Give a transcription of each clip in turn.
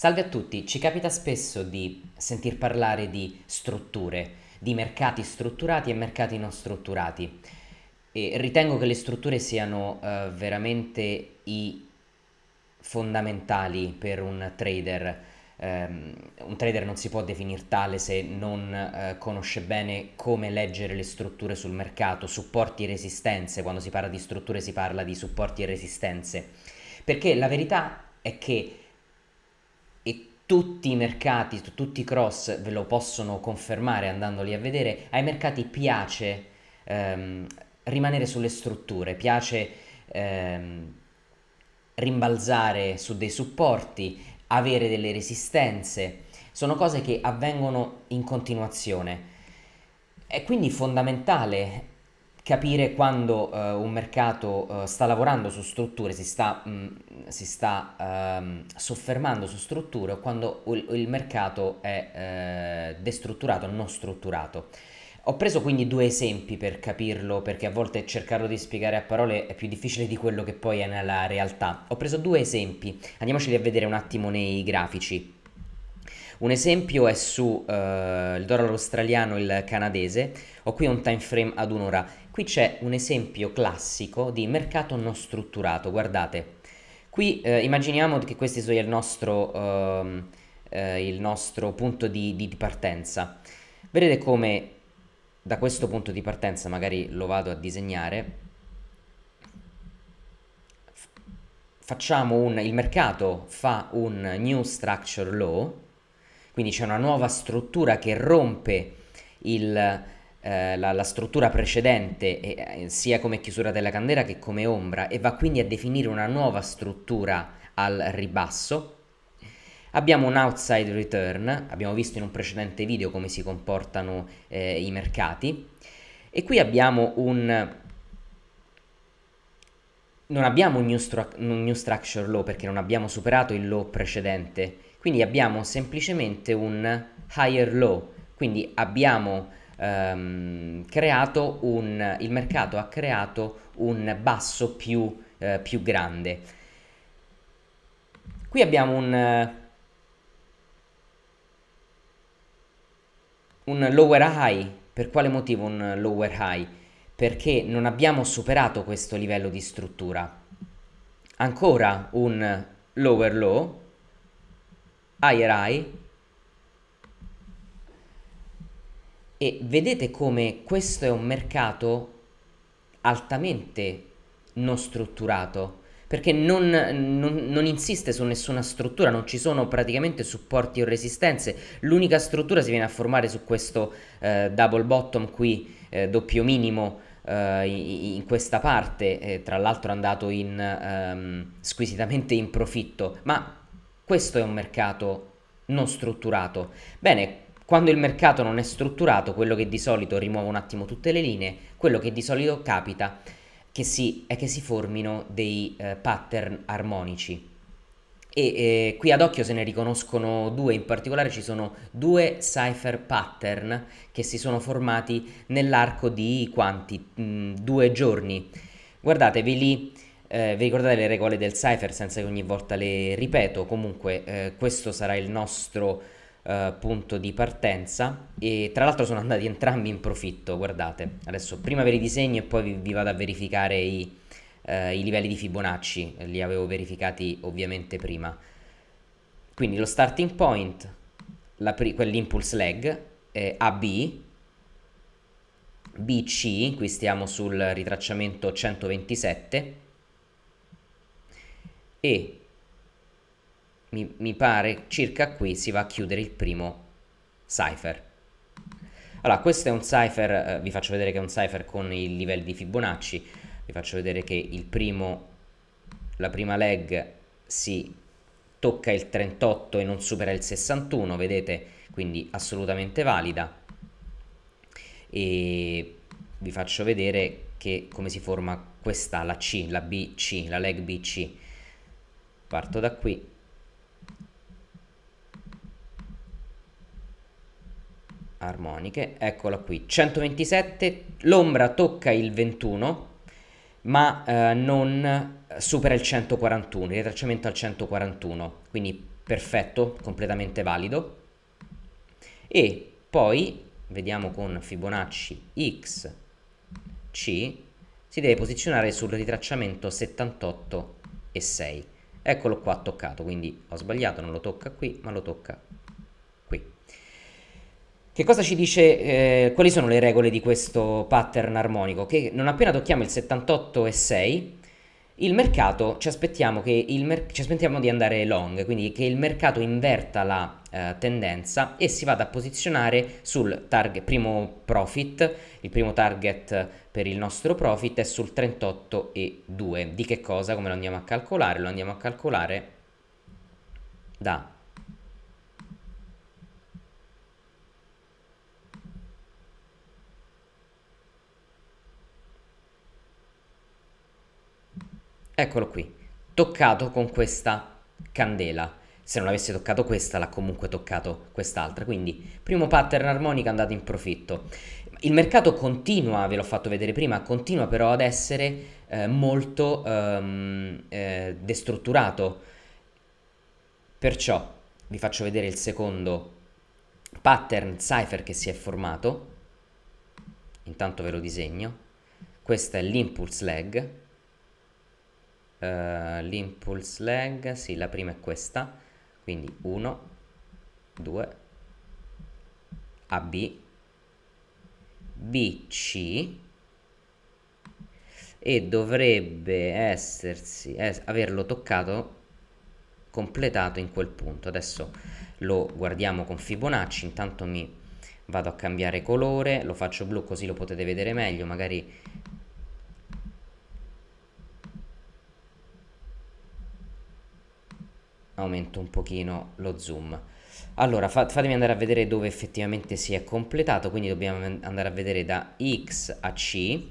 Salve a tutti, ci capita spesso di sentir parlare di strutture, di mercati strutturati e mercati non strutturati. E ritengo che le strutture siano uh, veramente i fondamentali per un trader. Um, un trader non si può definire tale se non uh, conosce bene come leggere le strutture sul mercato, supporti e resistenze. Quando si parla di strutture si parla di supporti e resistenze. Perché la verità è che tutti i mercati, tutti i cross ve lo possono confermare andandoli a vedere, ai mercati piace ehm, rimanere sulle strutture, piace ehm, rimbalzare su dei supporti, avere delle resistenze, sono cose che avvengono in continuazione. È quindi fondamentale capire quando eh, un mercato eh, sta lavorando su strutture, si sta, mh, mm, si sta ehm, soffermando su strutture o quando il, il mercato è eh, destrutturato, non strutturato. Ho preso quindi due esempi per capirlo, perché a volte cercarlo di spiegare a parole è più difficile di quello che poi è nella realtà. Ho preso due esempi, andiamoceli a vedere un attimo nei grafici. Un esempio è su uh, il dollaro australiano e il canadese, ho qui un time frame ad un'ora Qui c'è un esempio classico di mercato non strutturato, guardate. Qui eh, immaginiamo che questo sia il nostro, eh, eh, il nostro punto di, di, partenza. Vedete come da questo punto di partenza, magari lo vado a disegnare, facciamo un, il mercato fa un new structure law, quindi c'è una nuova struttura che rompe il eh, la, la, struttura precedente eh, sia come chiusura della candela che come ombra e va quindi a definire una nuova struttura al ribasso. Abbiamo un outside return, abbiamo visto in un precedente video come si comportano eh, i mercati e qui abbiamo un... non abbiamo un new, stru... un new structure low perché non abbiamo superato il low precedente, quindi abbiamo semplicemente un higher low, quindi abbiamo ehm, creato un, il mercato ha creato un basso più, eh, più grande. Qui abbiamo un, un lower high, per quale motivo un lower high? Perché non abbiamo superato questo livello di struttura. Ancora un lower low, higher high, E vedete come questo è un mercato altamente non strutturato, perché non, non, non, insiste su nessuna struttura, non ci sono praticamente supporti o resistenze, l'unica struttura si viene a formare su questo eh, double bottom qui, eh, doppio minimo, eh, in questa parte, eh, tra l'altro è andato in, ehm, squisitamente in profitto, ma questo è un mercato non strutturato. Bene, quando il mercato non è strutturato, quello che di solito rimuovo un attimo tutte le linee, quello che di solito capita che si, è che si formino dei eh, pattern armonici. E eh, qui ad occhio se ne riconoscono due, in particolare ci sono due cipher pattern che si sono formati nell'arco di quanti? Mh, mm, due giorni. Guardatevi lì. Eh, vi ricordate le regole del cipher senza che ogni volta le ripeto? Comunque, eh, questo sarà il nostro eh, punto di partenza e tra l'altro sono andati entrambi in profitto, guardate, adesso prima ve li disegno e poi vi, vi vado a verificare i, eh, i livelli di Fibonacci, li avevo verificati ovviamente prima. Quindi lo starting point, quell'impulse leg, eh, AB, BC, qui stiamo sul ritracciamento 127, e mi, mi pare circa qui si va a chiudere il primo cipher. Allora, questo è un cipher, eh, vi faccio vedere che è un cipher con il livello di Fibonacci, vi faccio vedere che primo, la prima leg si tocca il 38 e non supera il 61, vedete? Quindi assolutamente valida. E vi faccio vedere che, come si forma questa, la C, la BC, la leg BC. Parto da qui, armoniche, eccola qui, 127, l'ombra tocca il 21 ma eh, non supera il 141, il ritracciamento al 141, quindi perfetto, completamente valido. E poi vediamo con Fibonacci XC si deve posizionare sul ritracciamento 78 e 6. Eccolo qua toccato, quindi ho sbagliato, non lo tocca qui, ma lo tocca che cosa ci dice, eh, quali sono le regole di questo pattern armonico? Che non appena tocchiamo il 78 e 6, il mercato, ci aspettiamo, mer- ci aspettiamo di andare long, quindi che il mercato inverta la eh, tendenza e si vada a posizionare sul target, primo profit, il primo target per il nostro profit è sul 38 e 2. Di che cosa? Come lo andiamo a calcolare? Lo andiamo a calcolare da Eccolo qui, toccato con questa candela. Se non avesse toccato questa, l'ha comunque toccato quest'altra. Quindi, primo pattern armonico andato in profitto. Il mercato continua, ve l'ho fatto vedere prima, continua però ad essere eh, molto ehm, eh, destrutturato. Perciò vi faccio vedere il secondo pattern cipher che si è formato. Intanto ve lo disegno. Questo è l'impulse lag eh, l'impulse lag, sì, la prima è questa, quindi 1, 2, AB, BC e dovrebbe essersi, es averlo toccato completato in quel punto. Adesso lo guardiamo con Fibonacci, intanto mi vado a cambiare colore, lo faccio blu così lo potete vedere meglio, magari aumento un pochino lo zoom allora fa fatemi andare a vedere dove effettivamente si è completato quindi dobbiamo andare a vedere da X a C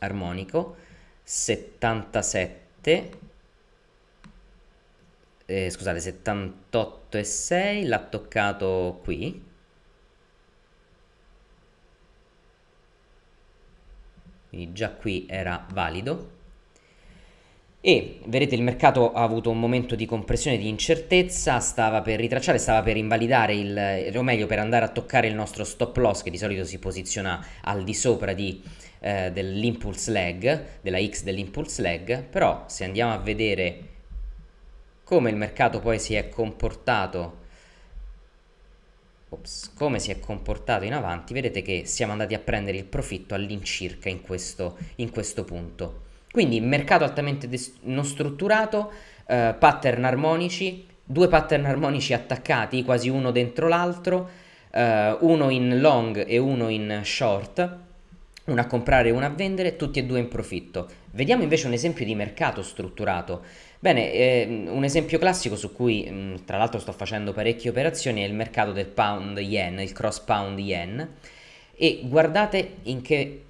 armonico 77 eh, scusate 78 e 6 l'ha toccato qui quindi già qui era valido e vedete il mercato ha avuto un momento di compressione, di incertezza, stava per ritracciare, stava per invalidare il, o meglio per andare a toccare il nostro stop loss che di solito si posiziona al di sopra di, eh, dell'impulse lag, della X dell'impulse lag, però se andiamo a vedere come il mercato poi si è comportato, ops, come si è comportato in avanti, vedete che siamo andati a prendere il profitto all'incirca in questo, in questo punto. Quindi mercato altamente non strutturato, eh, pattern armonici, due pattern armonici attaccati, quasi uno dentro l'altro, eh, uno in long e uno in short, uno a comprare e uno a vendere, tutti e due in profitto. Vediamo invece un esempio di mercato strutturato. Bene, eh, un esempio classico su cui mh, mm, tra l'altro sto facendo parecchie operazioni è il mercato del pound yen, il cross pound yen e guardate in che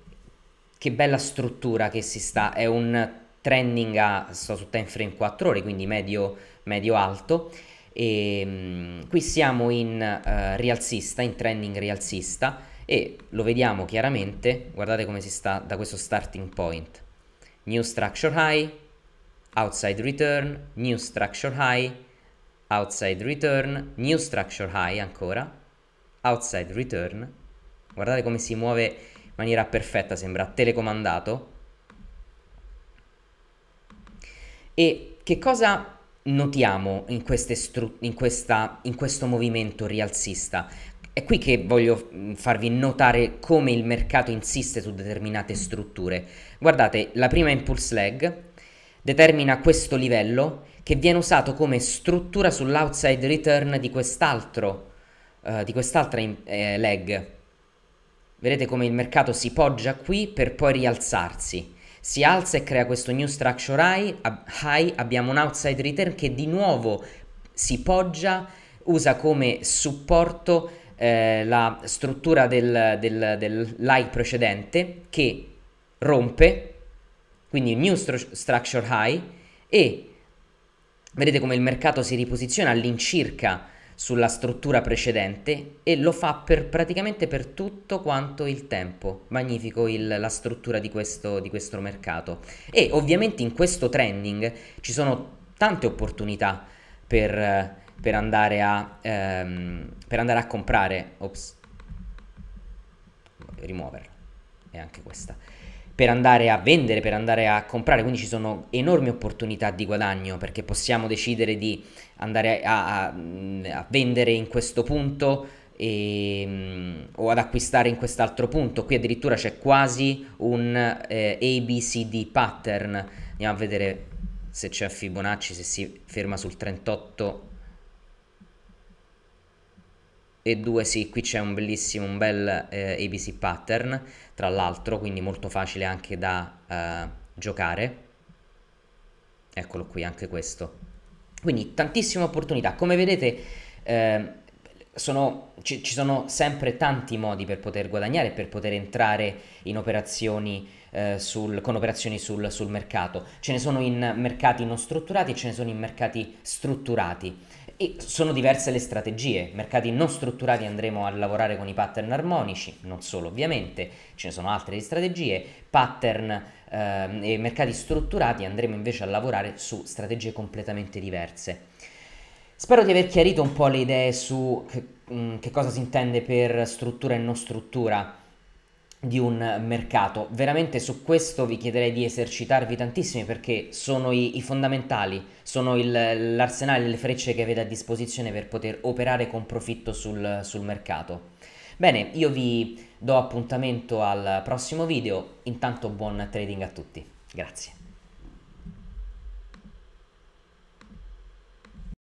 che bella struttura che si sta, è un trending a, sto su time frame 4 ore, quindi medio, medio alto, e, ehm, qui siamo in uh, rialzista, in trending rialzista, e lo vediamo chiaramente, guardate come si sta da questo starting point, new structure high, outside return, new structure high, outside return, new structure high ancora, outside return, guardate come si muove maniera perfetta, sembra telecomandato. E che cosa notiamo in, in, questa, in questo movimento rialzista? È qui che voglio mm, farvi notare come il mercato insiste su determinate strutture. Guardate, la prima impulse leg determina questo livello che viene usato come struttura sull'outside return di quest'altro, uh, di quest'altra eh, leg. Vedete come il mercato si poggia qui per poi rialzarsi. Si alza e crea questo new structure high, high abbiamo un outside return che di nuovo si poggia, usa come supporto eh, la struttura del, del, del light precedente che rompe, quindi new stru- structure high e vedete come il mercato si riposiziona all'incirca sulla struttura precedente e lo fa per, praticamente per tutto quanto il tempo. Magnifico il, la struttura di questo, di questo mercato. E ovviamente in questo trending ci sono tante opportunità per, per, andare, a, ehm, per andare a comprare. Ops. Rimuoverla. E anche questa per andare a vendere, per andare a comprare, quindi ci sono enormi opportunità di guadagno perché possiamo decidere di andare a, a, a vendere in questo punto e, mm, o ad acquistare in quest'altro punto, qui addirittura c'è quasi un eh, ABCD pattern, andiamo a vedere se c'è Fibonacci, se si ferma sul 38 e 2 sì, qui c'è un bellissimo, un bel eh, ABC pattern, tra l'altro, quindi molto facile anche da eh, giocare. Eccolo qui, anche questo. Quindi tantissime opportunità. Come vedete eh, sono, ci, ci, sono sempre tanti modi per poter guadagnare, per poter entrare in operazioni eh, sul, con operazioni sul, sul mercato. Ce ne sono in mercati non strutturati e ce ne sono in mercati strutturati. E sono diverse le strategie, mercati non strutturati andremo a lavorare con i pattern armonici, non solo ovviamente, ce ne sono altre strategie, pattern ehm, e mercati strutturati andremo invece a lavorare su strategie completamente diverse. Spero di aver chiarito un po' le idee su che, mh, mm, che cosa si intende per struttura e non struttura di un mercato. Veramente su questo vi chiederei di esercitarvi tantissimi perché sono i, i fondamentali, sono il, l'arsenale, le frecce che avete a disposizione per poter operare con profitto sul, sul mercato. Bene, io vi do appuntamento al prossimo video, intanto buon trading a tutti, grazie.